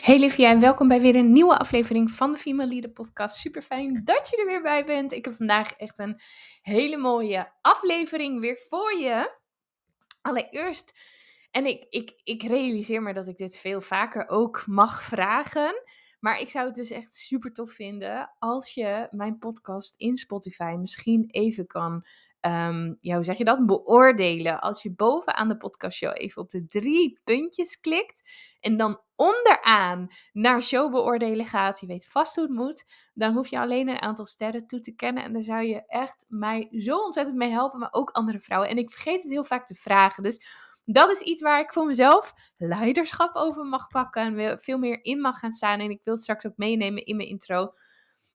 Hey Livia en welkom bij weer een nieuwe aflevering van de Female Leader Podcast. Super fijn dat je er weer bij bent. Ik heb vandaag echt een hele mooie aflevering weer voor je. Allereerst, en ik, ik, ik realiseer me dat ik dit veel vaker ook mag vragen. Maar ik zou het dus echt super tof vinden als je mijn podcast in Spotify misschien even kan Ehm, ja, hoe zeg je dat? Beoordelen. Als je bovenaan de podcastshow even op de drie puntjes klikt en dan onderaan naar show beoordelen gaat, je weet vast hoe het moet, dan hoef je alleen een aantal sterren toe te kennen. En daar zou je echt mij zo ontzettend mee helpen, maar ook andere vrouwen. En ik vergeet het heel vaak te vragen. Dus dat is iets waar ik voor mezelf leiderschap over mag pakken en veel meer in mag gaan staan. En ik wil het straks ook meenemen in mijn intro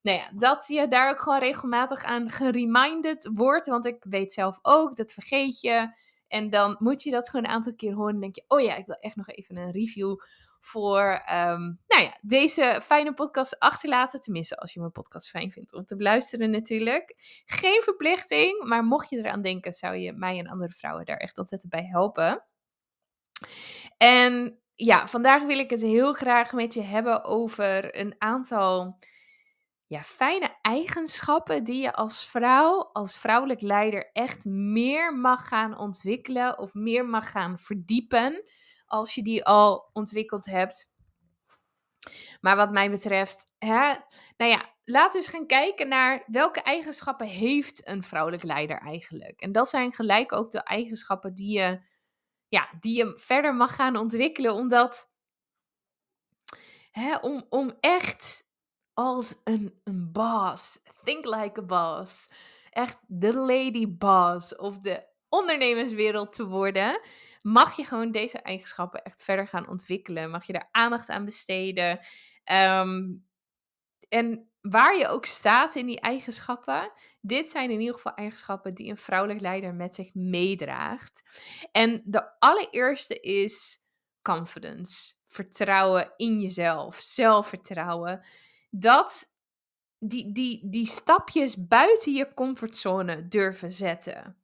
nou ja, dat je daar ook gewoon regelmatig aan gereminded wordt. Want ik weet zelf ook, dat vergeet je. En dan moet je dat gewoon een aantal keer horen. En denk je, oh ja, ik wil echt nog even een review voor ehm, nou ja, deze fijne podcast achterlaten. Tenminste, als je mijn podcast fijn vindt om te beluisteren natuurlijk. Geen verplichting, maar mocht je eraan denken, zou je mij en andere vrouwen daar echt ontzettend bij helpen. En ja, vandaag wil ik het heel graag met je hebben over een aantal ja, fijne eigenschappen die je als vrouw, als vrouwelijk leider echt meer mag gaan ontwikkelen of meer mag gaan verdiepen als je die al ontwikkeld hebt. Maar wat mij betreft, hè, nou ja, laten we eens gaan kijken naar welke eigenschappen heeft een vrouwelijk leider eigenlijk. En dat zijn gelijk ook de eigenschappen die je, ja, die je verder mag gaan ontwikkelen, omdat hè, om, om echt als een, een baas. Think like a boss. Echt de lady boss of de ondernemerswereld te worden, mag je gewoon deze eigenschappen echt verder gaan ontwikkelen. Mag je daar aandacht aan besteden. Ehm, en waar je ook staat in die eigenschappen, dit zijn in ieder geval eigenschappen die een vrouwelijk leider met zich meedraagt. En de allereerste is confidence. Vertrouwen in jezelf, zelfvertrouwen dat die, die, die stapjes buiten je comfortzone durven zetten.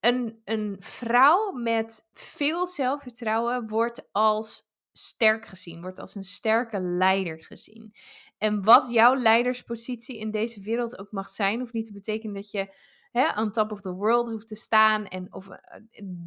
Een, een vrouw met veel zelfvertrouwen wordt als sterk gezien, wordt als een sterke leider gezien. En wat jouw leiderspositie in deze wereld ook mag zijn, hoeft niet te betekenen dat je hè, on top of the world hoeft te staan en of eh,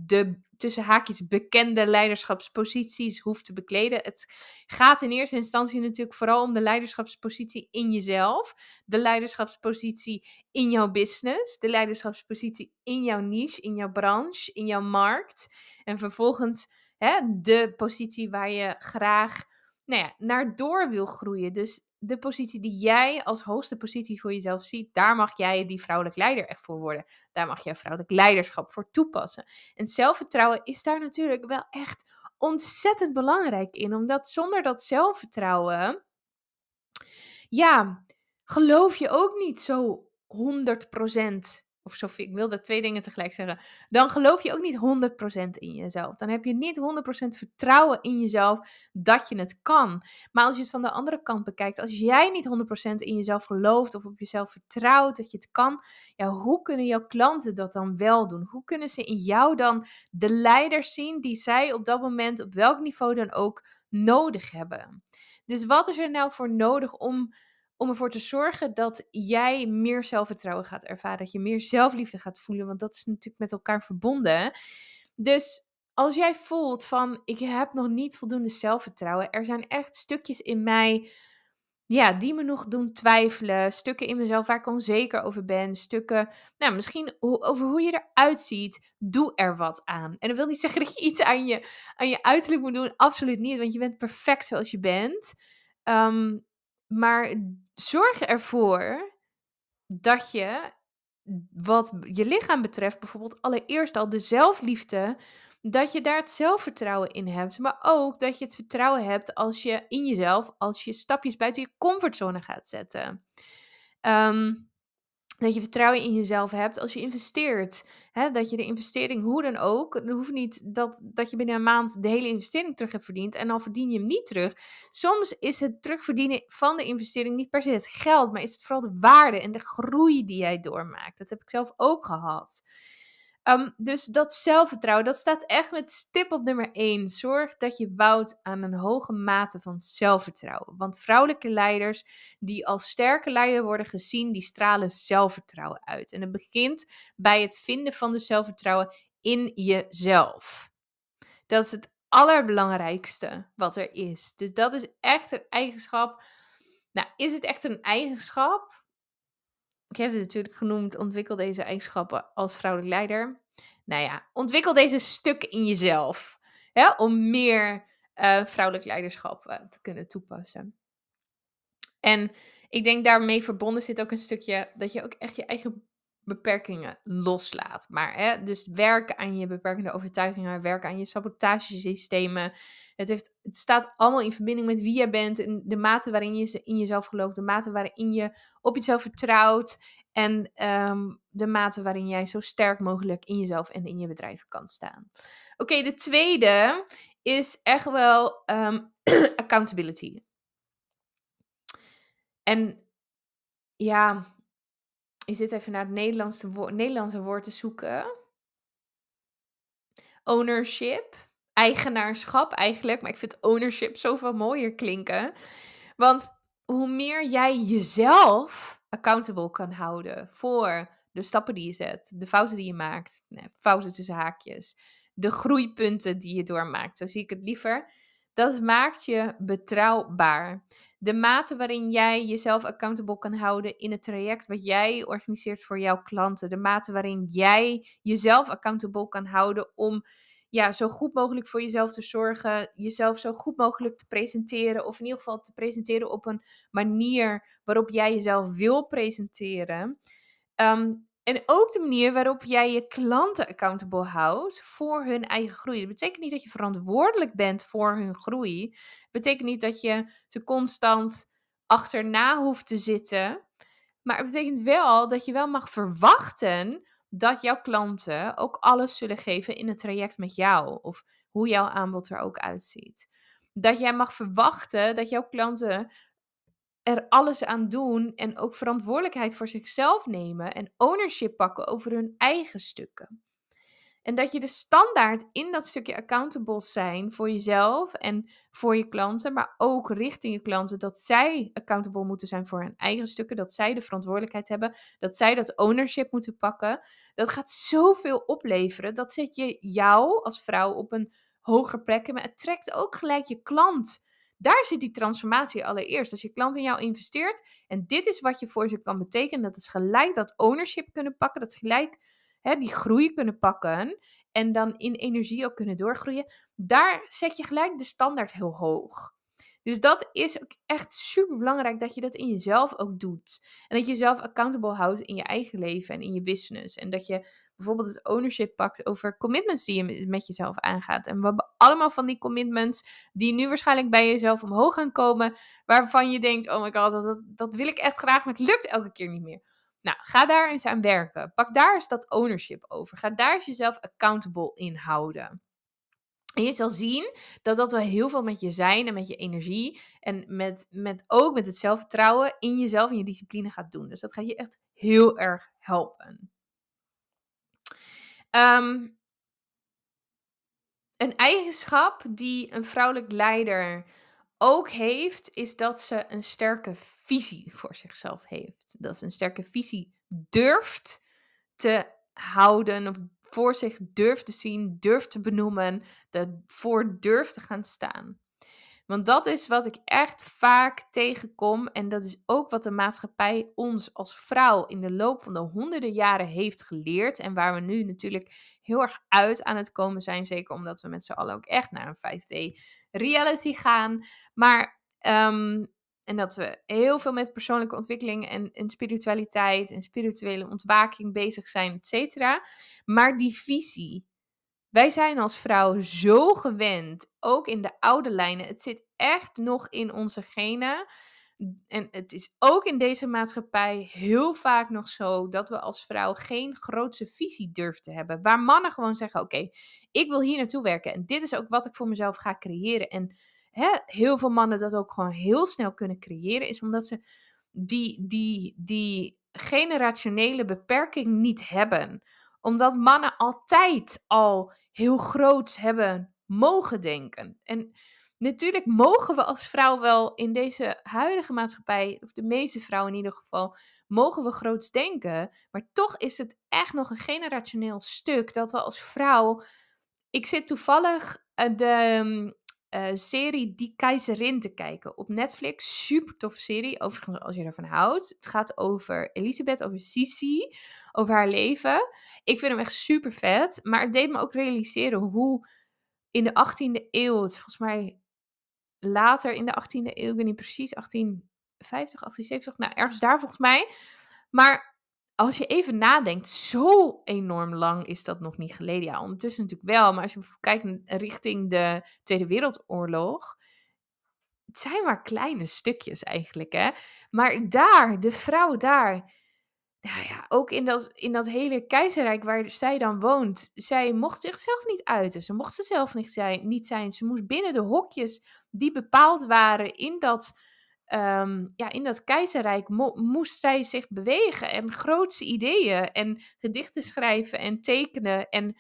de tussen haakjes bekende leiderschapsposities hoeft te bekleden. Het gaat in eerste instantie natuurlijk vooral om de leiderschapspositie in jezelf, de leiderschapspositie in jouw business, de leiderschapspositie in jouw niche, in jouw branche, in jouw markt en vervolgens hè, de positie waar je graag nou ja, naar door wil groeien. Dus de positie die jij als hoogste positie voor jezelf ziet, daar mag jij die vrouwelijk leider echt voor worden. Daar mag jij vrouwelijk leiderschap voor toepassen. En zelfvertrouwen is daar natuurlijk wel echt ontzettend belangrijk in, omdat zonder dat zelfvertrouwen, ja, geloof je ook niet zo 100% of zoveel, ik wilde twee dingen tegelijk zeggen, dan geloof je ook niet 100% in jezelf. Dan heb je niet 100% vertrouwen in jezelf dat je het kan. Maar als je het van de andere kant bekijkt, als jij niet 100% in jezelf gelooft of op jezelf vertrouwt dat je het kan, ja, hoe kunnen jouw klanten dat dan wel doen? Hoe kunnen ze in jou dan de leiders zien die zij op dat moment, op welk niveau dan ook, nodig hebben? Dus wat is er nou voor nodig om om ervoor te zorgen dat jij meer zelfvertrouwen gaat ervaren. Dat je meer zelfliefde gaat voelen, want dat is natuurlijk met elkaar verbonden. Dus als jij voelt van ik heb nog niet voldoende zelfvertrouwen, er zijn echt stukjes in mij ja, die me nog doen twijfelen. Stukken in mezelf waar ik onzeker over ben. Stukken, nou, misschien over hoe je eruit ziet. Doe er wat aan. En dat wil niet zeggen dat je iets aan je, aan je uiterlijk moet doen. Absoluut niet, want je bent perfect zoals je bent. Ehm, maar zorg ervoor dat je, wat je lichaam betreft, bijvoorbeeld allereerst al de zelfliefde, dat je daar het zelfvertrouwen in hebt. Maar ook dat je het vertrouwen hebt als je in jezelf, als je stapjes buiten je comfortzone gaat zetten. Um, dat je vertrouwen in jezelf hebt als je investeert. Hè? Dat je de investering, hoe dan ook, het hoeft niet dat, dat je binnen een maand de hele investering terug hebt verdiend en dan verdien je hem niet terug. Soms is het terugverdienen van de investering niet per se het geld, maar is het vooral de waarde en de groei die jij doormaakt. Dat heb ik zelf ook gehad. Ehm, dus dat zelfvertrouwen, dat staat echt met stip op nummer 1. Zorg dat je bouwt aan een hoge mate van zelfvertrouwen. Want vrouwelijke leiders die als sterke leider worden gezien, die stralen zelfvertrouwen uit. En het begint bij het vinden van de zelfvertrouwen in jezelf. Dat is het allerbelangrijkste wat er is. Dus dat is echt een eigenschap. Nou, is het echt een eigenschap? ik heb het natuurlijk genoemd, ontwikkel deze eigenschappen als vrouwelijk leider. Nou ja, ontwikkel deze stuk in jezelf. Hè, om meer eh, vrouwelijk leiderschap eh, te kunnen toepassen. En ik denk daarmee verbonden zit ook een stukje dat je ook echt je eigen beperkingen loslaat. Maar hè, dus werken aan je beperkende overtuigingen, werken aan je sabotagesystemen. Het, heeft, het staat allemaal in verbinding met wie jij bent en de mate waarin je in jezelf gelooft, de mate waarin je op jezelf vertrouwt en ehm, de mate waarin jij zo sterk mogelijk in jezelf en in je bedrijf kan staan. Oké, de tweede is echt wel ehm, accountability. En ja, ik zit even naar het Nederlandse, woord, Nederlandse woord te zoeken. Ownership. Eigenaarschap eigenlijk. Maar ik vind ownership zoveel mooier klinken. Want hoe meer jij jezelf accountable kan houden voor de stappen die je zet, de fouten die je maakt, nee, nou, fouten tussen haakjes, de groeipunten die je doormaakt, zo zie ik het liever. Dat maakt je betrouwbaar de mate waarin jij jezelf accountable kan houden in het traject wat jij organiseert voor jouw klanten. De mate waarin jij jezelf accountable kan houden om ja, zo goed mogelijk voor jezelf te zorgen. Jezelf zo goed mogelijk te presenteren. Of in ieder geval te presenteren op een manier waarop jij jezelf wil presenteren. Um, en ook de manier waarop jij je klanten accountable houdt voor hun eigen groei. Dat betekent niet dat je verantwoordelijk bent voor hun groei. Dat betekent niet dat je te constant achterna hoeft te zitten. Maar het betekent wel dat je wel mag verwachten dat jouw klanten ook alles zullen geven in het traject met jou. Of hoe jouw aanbod er ook uitziet. Dat jij mag verwachten dat jouw klanten er alles aan doen en ook verantwoordelijkheid voor zichzelf nemen en ownership pakken over hun eigen stukken. En dat je de standaard in dat stukje accountable zijn voor jezelf en voor je klanten, maar ook richting je klanten, dat zij accountable moeten zijn voor hun eigen stukken, dat zij de verantwoordelijkheid hebben, dat zij dat ownership moeten pakken. Dat gaat zoveel opleveren. Dat zet je jou als vrouw op een hoger plek, maar het trekt ook gelijk je klant daar zit die transformatie allereerst. Als je klant in jou investeert en dit is wat je voor ze kan betekenen, dat is gelijk dat ownership kunnen pakken, dat is gelijk hè, die groei kunnen pakken en dan in energie ook kunnen doorgroeien, daar zet je gelijk de standaard heel hoog. Dus dat is ook echt super belangrijk dat je dat in jezelf ook doet. En dat je jezelf accountable houdt in je eigen leven en in je business. En dat je bijvoorbeeld het ownership pakt over commitments die je met jezelf aangaat. En we hebben allemaal van die commitments die nu waarschijnlijk bij jezelf omhoog gaan komen. Waarvan je denkt: oh my god, dat, dat, dat wil ik echt graag, maar het lukt elke keer niet meer. Nou, ga daar eens aan werken. Pak daar eens dat ownership over. Ga daar eens jezelf accountable in houden. En je zal zien dat dat wel heel veel met je zijn en met je energie. En met, met ook met het zelfvertrouwen in jezelf en je discipline gaat doen. Dus dat gaat je echt heel erg helpen. Ehm, een eigenschap die een vrouwelijk leider ook heeft, is dat ze een sterke visie voor zichzelf heeft. Dat ze een sterke visie durft te houden of voor zich durft te zien, durft te benoemen, ervoor durft te gaan staan. Want dat is wat ik echt vaak tegenkom en dat is ook wat de maatschappij ons als vrouw in de loop van de honderden jaren heeft geleerd en waar we nu natuurlijk heel erg uit aan het komen zijn, zeker omdat we met z'n allen ook echt naar een 5D reality gaan. Maar um, en dat we heel veel met persoonlijke ontwikkeling en, spiritualiteit en spirituele ontwaking bezig zijn, et cetera. Maar die visie. Wij zijn als vrouw zo gewend, ook in de oude lijnen. Het zit echt nog in onze genen. En het is ook in deze maatschappij heel vaak nog zo dat we als vrouw geen grootse visie durven te hebben. Waar mannen gewoon zeggen: Oké, ik wil hier naartoe werken en dit is ook wat ik voor mezelf ga creëren. En hè, heel veel mannen dat ook gewoon heel snel kunnen creëren, is omdat ze die, die, die generationele beperking niet hebben. Omdat mannen altijd al heel groot hebben mogen denken. En natuurlijk mogen we als vrouw wel in deze huidige maatschappij, of de meeste vrouwen in ieder geval, mogen we groots denken. Maar toch is het echt nog een generationeel stuk dat we als vrouw. Ik zit toevallig eh, de ehm, eh, serie Die Keizerin te kijken op Netflix. Super toffe serie, overigens als je ervan houdt. Het gaat over Elisabeth, over Sisi, over haar leven. Ik vind hem echt super vet, maar het deed me ook realiseren hoe in de 18e eeuw, volgens mij later in de 18e eeuw, ik weet niet precies, 1850, 1870, nou ergens daar volgens mij. Maar als je even nadenkt, zo enorm lang is dat nog niet geleden. Ja, ondertussen natuurlijk wel, maar als je kijkt richting de Tweede Wereldoorlog. Het zijn maar kleine stukjes eigenlijk, hè. Maar daar, de vrouw daar. Nou ja, ook in dat, in dat hele keizerrijk waar zij dan woont. Zij mocht zichzelf niet uiten. Ze mocht zichzelf niet zijn. Niet zijn. Ze moest binnen de hokjes die bepaald waren in dat Ehm, ja, in dat keizerrijk moest zij zich bewegen en grootse ideeën en gedichten schrijven en tekenen en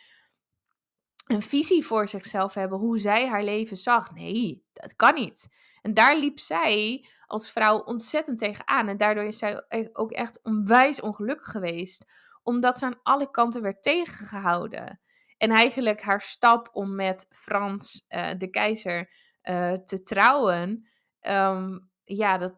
een visie voor zichzelf hebben, hoe zij haar leven zag. Nee, dat kan niet. En daar liep zij als vrouw ontzettend tegenaan. En daardoor is zij e-, ook echt onwijs ongelukkig geweest, omdat ze aan alle kanten werd tegengehouden. En eigenlijk haar stap om met Frans, eh, de keizer, eh, te trouwen, ehm, ja, dat,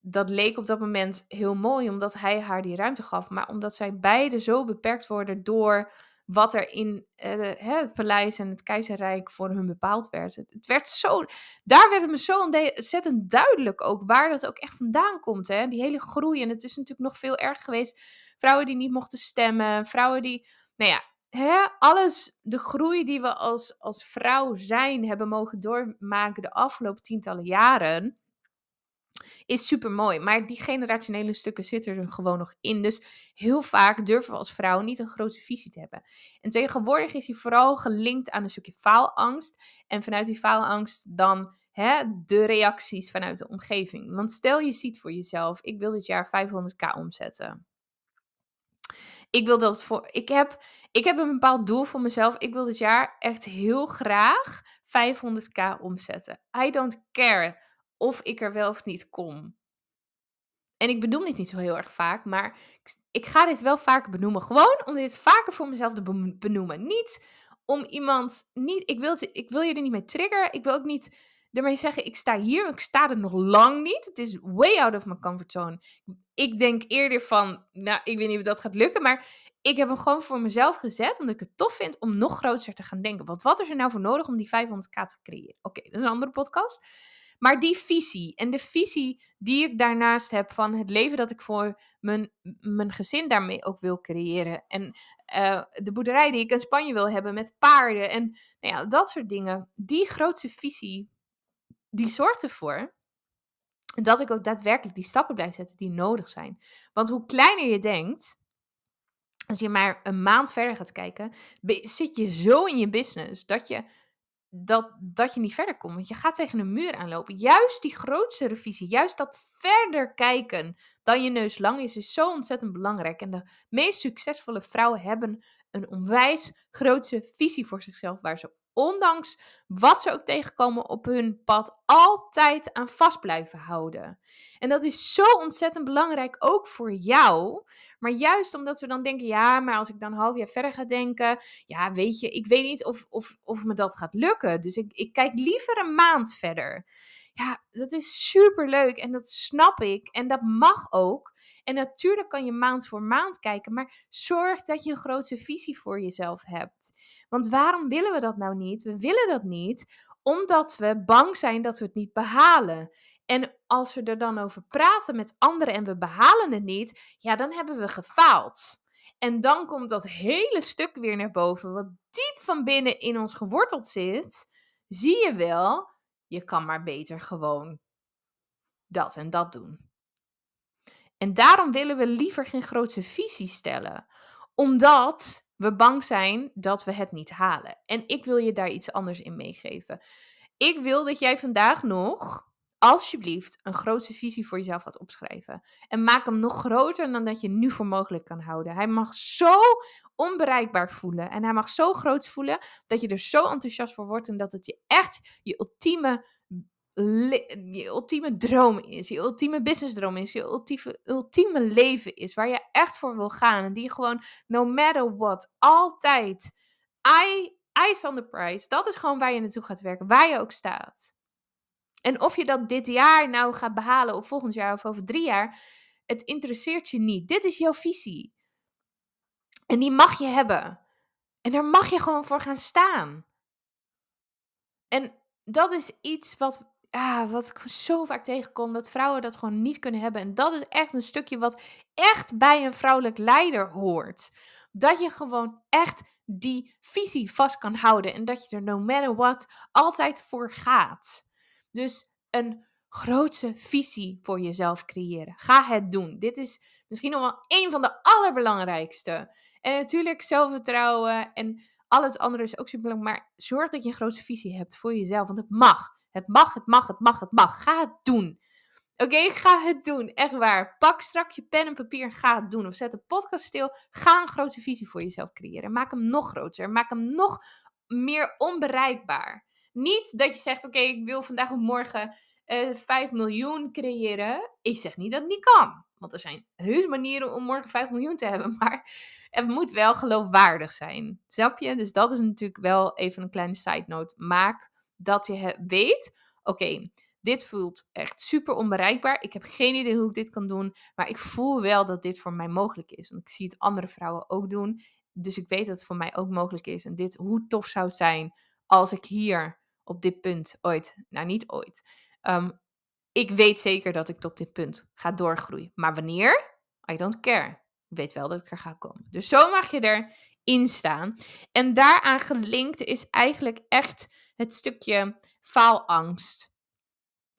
dat leek op dat moment heel mooi, omdat hij haar die ruimte gaf. Maar omdat zij beide zo beperkt worden door wat er in eh, het paleis en het keizerrijk voor hun bepaald werd. Het, werd zo, daar werd het me zo ontzettend duidelijk ook waar dat ook echt vandaan komt. Hè? Die hele groei. En het is natuurlijk nog veel erg geweest. Vrouwen die niet mochten stemmen, vrouwen die. Nou ja, hè, alles, de groei die we als, als vrouw zijn hebben mogen doormaken de afgelopen tientallen jaren is super mooi. Maar die generationele stukken zitten er gewoon nog in. Dus heel vaak durven we als vrouw niet een grote visie te hebben. En tegenwoordig is die vooral gelinkt aan een stukje faalangst. En vanuit die faalangst dan hè, de reacties vanuit de omgeving. Want stel je ziet voor jezelf: ik wil dit jaar 500k omzetten. Ik wil dat voor. Ik heb, ik heb een bepaald doel voor mezelf. Ik wil dit jaar echt heel graag 500k omzetten. I don't care of ik er wel of niet kom. En ik benoem dit niet zo heel erg vaak, maar ik, ik ga dit wel vaak benoemen. Gewoon om dit vaker voor mezelf te benoemen. Niet om iemand niet. Ik wil, ik wil je er niet mee triggeren. Ik wil ook niet ermee zeggen: ik sta hier. Ik sta er nog lang niet. Het is way out of my comfort zone. Ik denk eerder van: nou, ik weet niet of dat gaat lukken. Maar ik heb hem gewoon voor mezelf gezet. Omdat ik het tof vind om nog groter te gaan denken. Want wat is er nou voor nodig om die 500k te creëren? Oké, dat is een andere podcast. Maar die visie en de visie die ik daarnaast heb van het leven dat ik voor mijn, mijn gezin daarmee ook wil creëren. En eh, de boerderij die ik in Spanje wil hebben met paarden en nou ja, dat soort dingen. Die grootse visie, die zorgt ervoor dat ik ook daadwerkelijk die stappen blijf zetten die nodig zijn. Want hoe kleiner je denkt, als je maar een maand verder gaat kijken, zit je zo in je business dat je dat, dat je niet verder komt. Want je gaat tegen een muur aanlopen. Juist die grootste visie, juist dat verder kijken dan je neus lang is, is zo ontzettend belangrijk. En de meest succesvolle vrouwen hebben een onwijs grootse visie voor zichzelf waar ze ondanks wat ze ook tegenkomen op hun pad, altijd aan vast blijven houden. En dat is zo ontzettend belangrijk ook voor jou. Maar juist omdat we dan denken, ja, maar als ik dan een half jaar verder ga denken, ja, weet je, ik weet niet of, of, of me dat gaat lukken. Dus ik, ik kijk liever een maand verder. Ja, dat is super leuk en dat snap ik en dat mag ook. En natuurlijk kan je maand voor maand kijken, maar zorg dat je een grote visie voor jezelf hebt. Want waarom willen we dat nou niet? We willen dat niet omdat we bang zijn dat we het niet behalen. En als we er dan over praten met anderen en we behalen het niet, ja, dan hebben we gefaald. En dan komt dat hele stuk weer naar boven, wat diep van binnen in ons geworteld zit. Zie je wel je kan maar beter gewoon dat en dat doen. En daarom willen we liever geen grote visie stellen, omdat we bang zijn dat we het niet halen. En ik wil je daar iets anders in meegeven. Ik wil dat jij vandaag nog alsjeblieft een grote visie voor jezelf gaat opschrijven. En maak hem nog groter dan dat je nu voor mogelijk kan houden. Hij mag zo onbereikbaar voelen. En hij mag zo groot voelen dat je er zo enthousiast voor wordt. En dat het je echt je ultieme, je ultieme droom is. Je ultieme businessdroom is. Je ultieme, ultieme leven is. Waar je echt voor wil gaan. En die gewoon, no matter what, altijd. I, ice on the prize. Dat is gewoon waar je naartoe gaat werken. Waar je ook staat. En of je dat dit jaar nou gaat behalen, of volgend jaar, of over drie jaar, het interesseert je niet. Dit is jouw visie. En die mag je hebben. En daar mag je gewoon voor gaan staan. En dat is iets wat, ah, wat ik zo vaak tegenkom: dat vrouwen dat gewoon niet kunnen hebben. En dat is echt een stukje wat echt bij een vrouwelijk leider hoort. Dat je gewoon echt die visie vast kan houden en dat je er no matter what altijd voor gaat. Dus een grootse visie voor jezelf creëren. Ga het doen. Dit is misschien nog wel een van de allerbelangrijkste. En natuurlijk zelfvertrouwen en alles andere is ook super belangrijk. Maar zorg dat je een grote visie hebt voor jezelf. Want het mag. Het mag, het mag, het mag, het mag. Ga het doen. Oké, ga het doen. Echt waar. Pak strak je pen en papier en ga het doen. Of zet de podcast stil. Ga een grote visie voor jezelf creëren. Maak hem nog groter. Maak hem nog meer onbereikbaar. Niet dat je zegt, oké, ik wil vandaag of morgen uh, eh, 5 miljoen creëren. Ik zeg niet dat het niet kan. Want er zijn heus manieren om morgen 5 miljoen te hebben. Maar het moet wel geloofwaardig zijn. Snap je? Dus dat is natuurlijk wel even een kleine side note. Maak dat je weet, oké, dit voelt echt super onbereikbaar. Ik heb geen idee hoe ik dit kan doen. Maar ik voel wel dat dit voor mij mogelijk is. Want ik zie het andere vrouwen ook doen. Dus ik weet dat het voor mij ook mogelijk is. En dit, hoe tof zou het zijn als ik hier op dit punt ooit. Nou, niet ooit. Ehm, ik weet zeker dat ik tot dit punt ga doorgroeien. Maar wanneer? I don't care. Ik weet wel dat ik er ga komen. Dus zo mag je erin staan. En daaraan gelinkt is eigenlijk echt het stukje faalangst.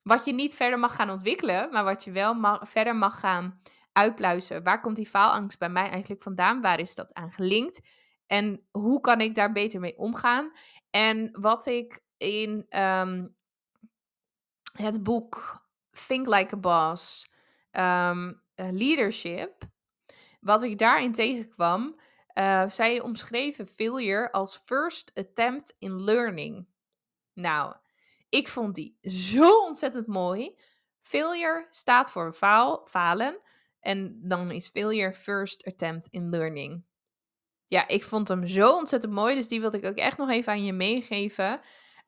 Wat je niet verder mag gaan ontwikkelen, maar wat je wel verder mag gaan uitpluizen. Waar komt die faalangst bij mij eigenlijk vandaan? Waar is dat aan gelinkt? En hoe kan ik daar beter mee omgaan? En wat ik in ehm, het boek Think Like a Boss, ehm, Leadership, wat ik daarin tegenkwam, uh, zij omschreven failure als first attempt in learning. Nou, ik vond die zo ontzettend mooi. Failure staat voor faal, falen. En dan is failure first attempt in learning. Ja, ik vond hem zo ontzettend mooi. Dus die wilde ik ook echt nog even aan je meegeven.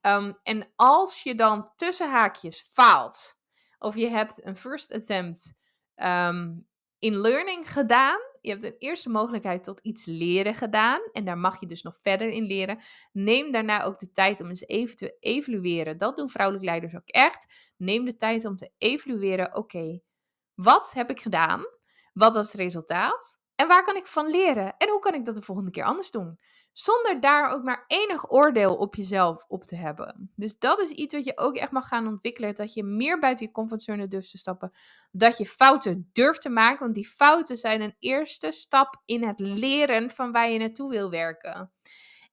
Ehm, en als je dan tussen haakjes faalt, of je hebt een first attempt ehm, in learning gedaan, je hebt een eerste mogelijkheid tot iets leren gedaan en daar mag je dus nog verder in leren. Neem daarna ook de tijd om eens even te evalueren. Dat doen vrouwelijke leiders ook echt. Neem de tijd om te evalueren. Oké, wat heb ik gedaan? Wat was het resultaat? En waar kan ik van leren? En hoe kan ik dat de volgende keer anders doen? Zonder daar ook maar enig oordeel op jezelf op te hebben. Dus dat is iets wat je ook echt mag gaan ontwikkelen. Dat je meer buiten je comfortzone durft te stappen. Dat je fouten durft te maken. Want die fouten zijn een eerste stap in het leren van waar je naartoe wil werken.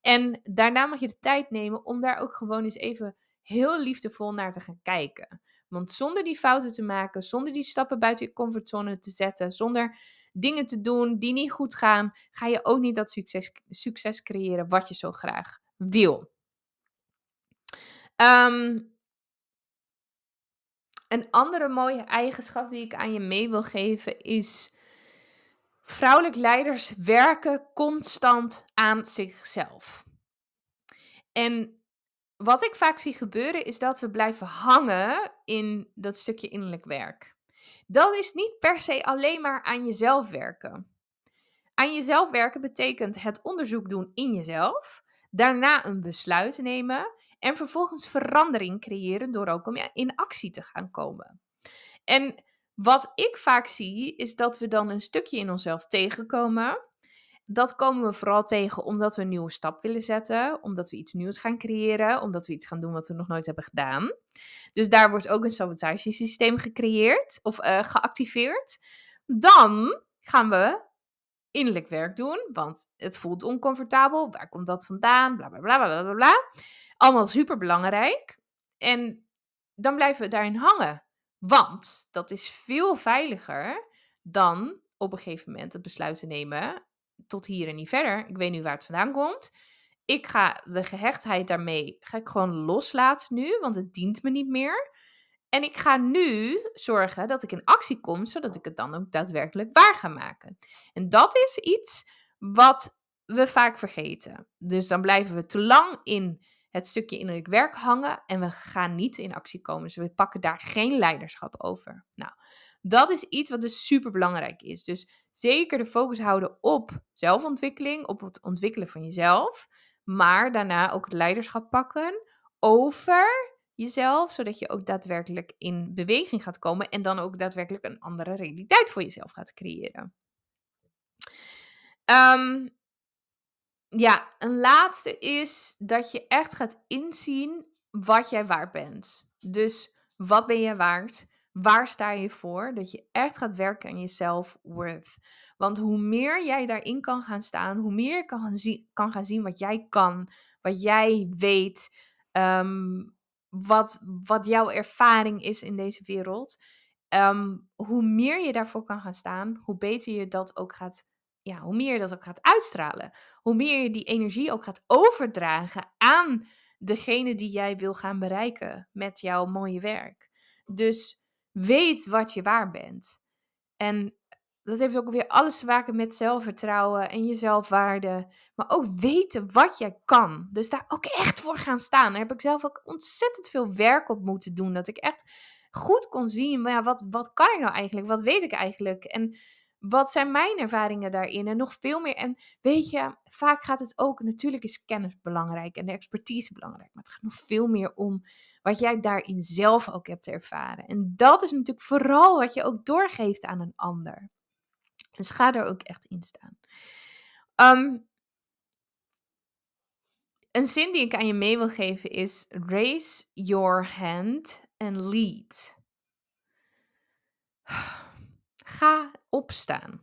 En daarna mag je de tijd nemen om daar ook gewoon eens even heel liefdevol naar te gaan kijken. Want zonder die fouten te maken, zonder die stappen buiten je comfortzone te zetten, zonder dingen te doen die niet goed gaan, ga je ook niet dat succes, succes creëren wat je zo graag wil. Ehm, een andere mooie eigenschap die ik aan je mee wil geven is. Vrouwelijk leiders werken constant aan zichzelf. En wat ik vaak zie gebeuren is dat we blijven hangen in dat stukje innerlijk werk. Dat is niet per se alleen maar aan jezelf werken. Aan jezelf werken betekent het onderzoek doen in jezelf, daarna een besluit nemen en vervolgens verandering creëren door ook om in actie te gaan komen. En wat ik vaak zie is dat we dan een stukje in onszelf tegenkomen dat komen we vooral tegen omdat we een nieuwe stap willen zetten, omdat we iets nieuws gaan creëren, omdat we iets gaan doen wat we nog nooit hebben gedaan. Dus daar wordt ook een sabotagesysteem gecreëerd of eh, geactiveerd. Dan gaan we innerlijk werk doen, want het voelt oncomfortabel. Waar komt dat vandaan? Bla bla bla bla bla bla. Allemaal super belangrijk. En dan blijven we daarin hangen, want dat is veel veiliger dan op een gegeven moment het besluit te nemen tot hier en niet verder. Ik weet nu waar het vandaan komt. Ik ga de gehechtheid daarmee ga ik gewoon loslaten nu, want het dient me niet meer. En ik ga nu zorgen dat ik in actie kom, zodat ik het dan ook daadwerkelijk waar ga maken. En dat is iets wat we vaak vergeten. Dus dan blijven we te lang in het stukje innerlijk werk hangen en we gaan niet in actie komen. Dus we pakken daar geen leiderschap over. Nou, dat is iets wat dus super belangrijk is. Dus zeker de focus houden op zelfontwikkeling, op het ontwikkelen van jezelf. Maar daarna ook het leiderschap pakken over jezelf, zodat je ook daadwerkelijk in beweging gaat komen en dan ook daadwerkelijk een andere realiteit voor jezelf gaat creëren. Ehm, ja, een laatste is dat je echt gaat inzien wat jij waard bent. Dus wat ben jij waard? Waar sta je voor? Dat je echt gaat werken aan je self-worth. Want hoe meer jij daarin kan gaan staan, hoe meer je kan gaan, zien, kan gaan zien wat jij kan, wat jij weet, ehm, wat, wat jouw ervaring is in deze wereld. Ehm, hoe meer je daarvoor kan gaan staan, hoe beter je dat ook gaat, ja, hoe meer je dat ook gaat uitstralen. Hoe meer je die energie ook gaat overdragen aan degene die jij wil gaan bereiken met jouw mooie werk. Dus weet wat je waar bent. En dat heeft ook weer alles te maken met zelfvertrouwen en je zelfwaarde. Maar ook weten wat jij kan. Dus daar ook echt voor gaan staan. Daar heb ik zelf ook ontzettend veel werk op moeten doen. Dat ik echt goed kon zien, maar ja, wat, wat kan ik nou eigenlijk? Wat weet ik eigenlijk? En wat zijn mijn ervaringen daarin? En nog veel meer. En weet je, vaak gaat het ook, natuurlijk is kennis belangrijk en de expertise belangrijk, maar het gaat nog veel meer om wat jij daarin zelf ook hebt ervaren. En dat is natuurlijk vooral wat je ook doorgeeft aan een ander. Dus ga er ook echt in staan. Ehm, een zin die ik aan je mee wil geven is: raise your hand and lead. Ga opstaan.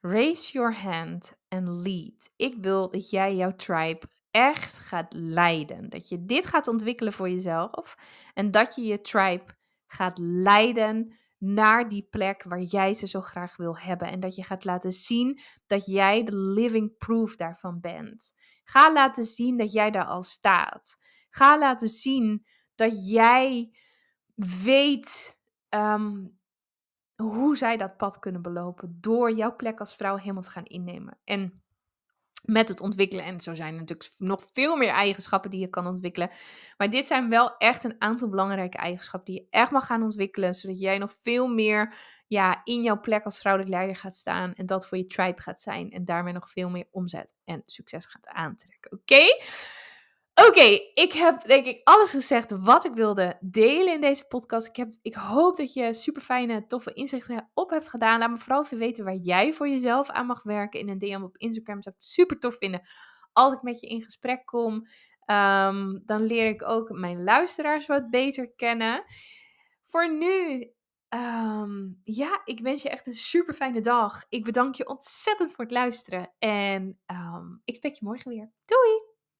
Raise your hand and lead. Ik wil dat jij jouw tribe echt gaat leiden. Dat je dit gaat ontwikkelen voor jezelf en dat je je tribe gaat leiden naar die plek waar jij ze zo graag wil hebben. En dat je gaat laten zien dat jij de living proof daarvan bent. Ga laten zien dat jij daar al staat. Ga laten zien dat jij weet ehm, hoe zij dat pad kunnen belopen door jouw plek als vrouw helemaal te gaan innemen. En met het ontwikkelen, en zo zijn er natuurlijk nog veel meer eigenschappen die je kan ontwikkelen. Maar dit zijn wel echt een aantal belangrijke eigenschappen die je echt mag gaan ontwikkelen, zodat jij nog veel meer ja, in jouw plek als vrouwelijk leider gaat staan en dat voor je tribe gaat zijn en daarmee nog veel meer omzet en succes gaat aantrekken. Oké? Oké, ik heb denk ik alles gezegd wat ik wilde delen in deze podcast. Ik, heb, ik hoop dat je super fijne, toffe inzichten op hebt gedaan. Laat me vooral even weten waar jij voor jezelf aan mag werken in een DM op Instagram. Zou ik het super tof vinden als ik met je in gesprek kom. Ehm, dan leer ik ook mijn luisteraars wat beter kennen. Voor nu, ehm, ja, ik wens je echt een super fijne dag. Ik bedank je ontzettend voor het luisteren. En ehm, ik spreek je morgen weer. Doei!